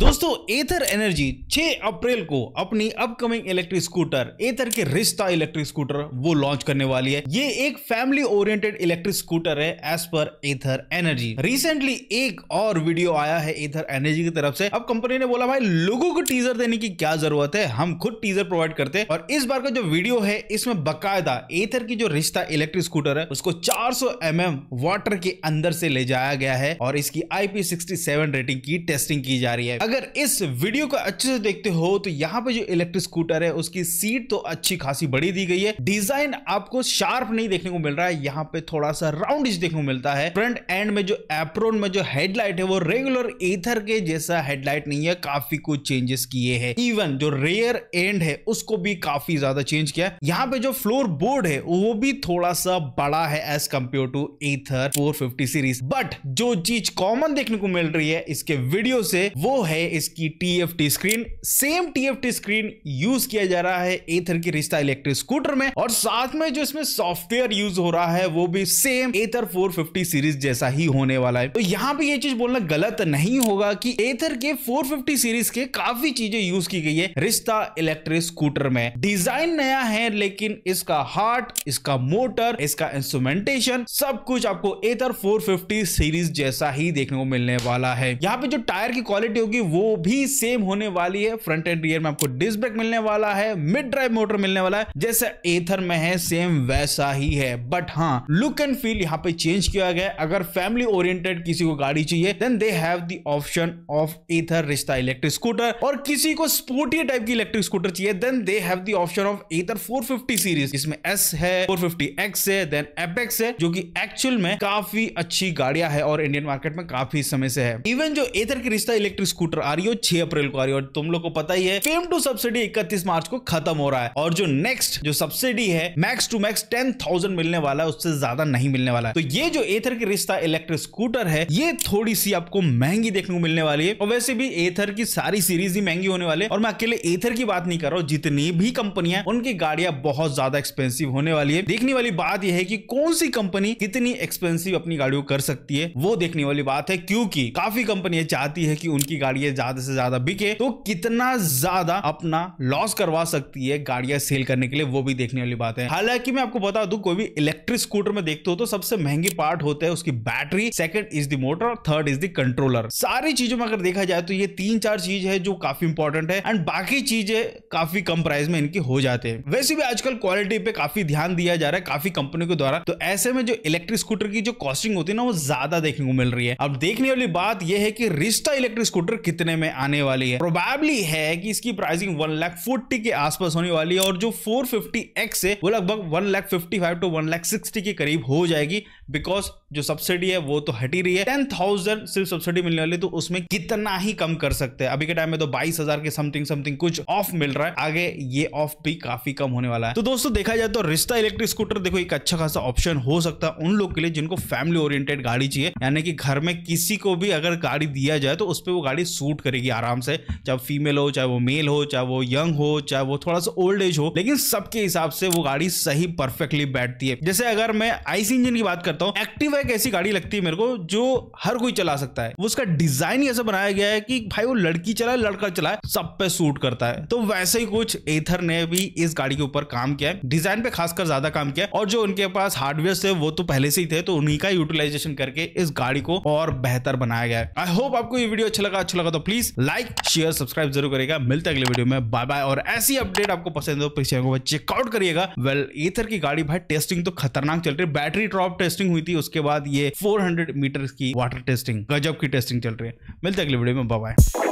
दोस्तों एथर एनर्जी 6 अप्रैल को अपनी अपकमिंग इलेक्ट्रिक स्कूटर एथर के रिश्ता इलेक्ट्रिक स्कूटर वो लॉन्च करने वाली है ये एक फैमिली ओरिएंटेड इलेक्ट्रिक स्कूटर है एज पर एथर एनर्जी रिसेंटली एक और वीडियो आया है एथर एनर्जी की तरफ से अब कंपनी ने बोला भाई लोगों को टीजर देने की क्या जरूरत है हम खुद टीजर प्रोवाइड करते हैं और इस बार का जो वीडियो है इसमें बकायदा एथर की जो रिश्ता इलेक्ट्रिक स्कूटर है उसको चार सौ एम वाटर के अंदर से ले जाया गया है और इसकी आईपी रेटिंग की टेस्टिंग की जा रही है अगर इस वीडियो को अच्छे से देखते हो तो यहाँ पे जो इलेक्ट्रिक स्कूटर है उसकी सीट तो अच्छी खासी बड़ी दी गई है डिजाइन आपको शार्प नहीं देखने को मिल रहा है यहाँ पे थोड़ा सा राउंड देखने को मिलता है फ्रंट एंड में जो एप्रोन में जो हेडलाइट है वो रेगुलर एथर के जैसा हेडलाइट नहीं है काफी कुछ चेंजेस किए है इवन जो रेयर एंड है उसको भी काफी ज्यादा चेंज किया यहाँ पे जो फ्लोर बोर्ड है वो भी थोड़ा सा बड़ा है as compare to Ather four series but जो चीज कॉमन देखने को मिल रही है इसके वीडियो से वो है है इसकी T screen same T T screen use किया जा रहा है एथर की रिश्ता इलेक्ट्रिक स्कूटर में और साथ में जो इसमें सॉफ्टवेयर यूज हो रहा है वो भी सेम एथर 450 सीरीज जैसा ही होने वाला है तो यहाँ पे ये चीज बोलना गलत नहीं होगा कि एथर के 450 सीरीज के काफी चीजें यूज की गई है रिश्ता इलेक्ट्रिक स्कूटर में डिजाइन नया है लेकिन इसका हार्ट इसका मोटर इसका इंस्ट्रूमेंटेशन सब कुछ आपको एथर फोर सीरीज जैसा ही देखने को मिलने वाला है यहाँ पे जो टायर की क्वालिटी होगी वो भी सेम होने वाली है फ्रंट एंड रियर में आपको डिस्क ब्रेक मिलने वाला है मिड ड्राइव मोटर मिलने वाला है जैसे एथर में है सेम वैसा ही है बट हाँ लुक एंड फील यहाँ पे चेंज किया गया है अगर फैमिली ओरिएंटेड किसी को गाड़ी चाहिए then they have the option of Ather Rizta electric scooter और किसी को स्पोर्टी टाइप की इलेक्ट्रिक स्कूटर चाहिए then they have the option of Ather 450 series इसमें एस है 450x है देन एपेक्स है जो कि एक्चुअल में काफी अच्छी गाड़ियां है और इंडियन मार्केट में काफी समय से है इवन जो एथर की रिश्ता इलेक्ट्रिक स्कूटर स्कूटर आ रही हो छह अप्रैल को आ रही हो और तुम लोग को पता ही है फेम टू सब्सिडी इकतीस मार्च को खत्म हो रहा है और जो नेक्स्ट जो सब्सिडी है max to max ten thousand मिलने वाला है उससे ज्यादा नहीं मिलने वाला है तो ये जो एथर की रिश्ता इलेक्ट्रिक स्कूटर है ये थोड़ी सी आपको महंगी देखने को मिलने वाली है और वैसे भी एथर की सारी सीरीज ही महंगी होने वाली है और मैं अकेले एथर की बात नहीं कर रहा हूँ जितनी भी कंपनियां उनकी गाड़ियां बहुत ज्यादा एक्सपेंसिव होने वाली है देखने वाली बात यह है कि कौन सी कंपनी कितनी एक्सपेंसिव अपनी गाड़ियों कर सकती है वो देखने वाली बात है क्योंकि काफी कंपनियां चाहती है कि उनकी गाड़ियां गाड़ियां ज्यादा से ज्यादा बिके तो कितना ज्यादा अपना लॉस करवा सकती है गाड़ियां सेल करने के लिए वो भी देखने वाली बात है हालांकि मैं आपको बता दू कोई भी इलेक्ट्रिक स्कूटर में देखते हो तो सबसे महंगी पार्ट होते हैं उसकी battery second is the motor और थर्ड इज द कंट्रोलर सारी चीजों में अगर देखा जाए तो ये तीन चार चीज है जो काफी इंपॉर्टेंट है एंड बाकी चीजें काफी कम प्राइस में इनकी हो जाते हैं वैसे भी आजकल क्वालिटी पे काफी ध्यान दिया जा रहा है काफी कंपनी के द्वारा तो ऐसे में जो इलेक्ट्रिक स्कूटर की जो कॉस्टिंग होती है ना वो ज्यादा देखने को मिल रही है अब देखने वाली बात यह है कि रिश्ता इलेक्ट्रिक स्कूटर कितना कितने में आने वाली है प्रोबेबली है कि इसकी प्राइसिंग वन लाख फोर्टी के आसपास होने वाली है और जो फोर फिफ्टी एक्स है वो लगभग one lakh fifty five to one lakh sixty के करीब हो जाएगी बिकॉज जो सब्सिडी है वो तो हट ही रही है टेन थाउजेंड सिर्फ सब्सिडी मिलने वाली तो उसमें कितना ही कम कर सकते हैं अभी के टाइम में तो बाईस हजार के समथिंग समथिंग कुछ ऑफ मिल रहा है आगे ये ऑफ भी काफी कम होने वाला है तो दोस्तों देखा जाए तो रिश्ता इलेक्ट्रिक स्कूटर देखो एक अच्छा खासा ऑप्शन हो सकता है उन लोग के लिए जिनको फैमिली ओरिएंटेड गाड़ी चाहिए यानी कि घर में किसी को भी अगर गाड़ी दिया जाए तो उस पर वो गाड़ी सूट करेगी आराम से चाहे फीमेल हो चाहे वो मेल हो चाहे वो यंग हो चाहे वो थोड़ा सा ओल्ड एज हो लेकिन सबके हिसाब से वो गाड़ी सही परफेक्टली बैठती है जैसे अगर मैं आईसी इंजन की बात करता हूँ एक्टिव एक ऐसी गाड़ी लगती है मेरे को जो हर कोई चला सकता है उसका डिजाइन ही ऐसा बनाया गया है कि भाई वो लड़की चलाए लड़का चलाए सब पे सूट करता है तो वैसे ही कुछ एथर ने भी इस गाड़ी के ऊपर काम किया है डिजाइन पे खासकर ज्यादा काम किया और जो उनके पास हार्डवेयर थे वो तो पहले से ही थे तो उन्हीं का यूटिलाइजेशन करके इस गाड़ी को और बेहतर बनाया गया है आई होप आपको ये वीडियो अच्छा लगा अच्छा लगा तो प्लीज लाइक शेयर सब्सक्राइब जरूर करेगा मिलते अगले वीडियो में बाय बाय और ऐसी अपडेट आपको पसंद हो पीछे चेकआउट करिएगा वेल एथर की गाड़ी भाई टेस्टिंग तो खतरनाक चल रही है बैटरी ड्रॉप टेस्टिंग हुई थी उसके बाद बाद ये 400 मीटर की वाटर टेस्टिंग गजब की टेस्टिंग चल रही है मिलते अगले वीडियो में बाय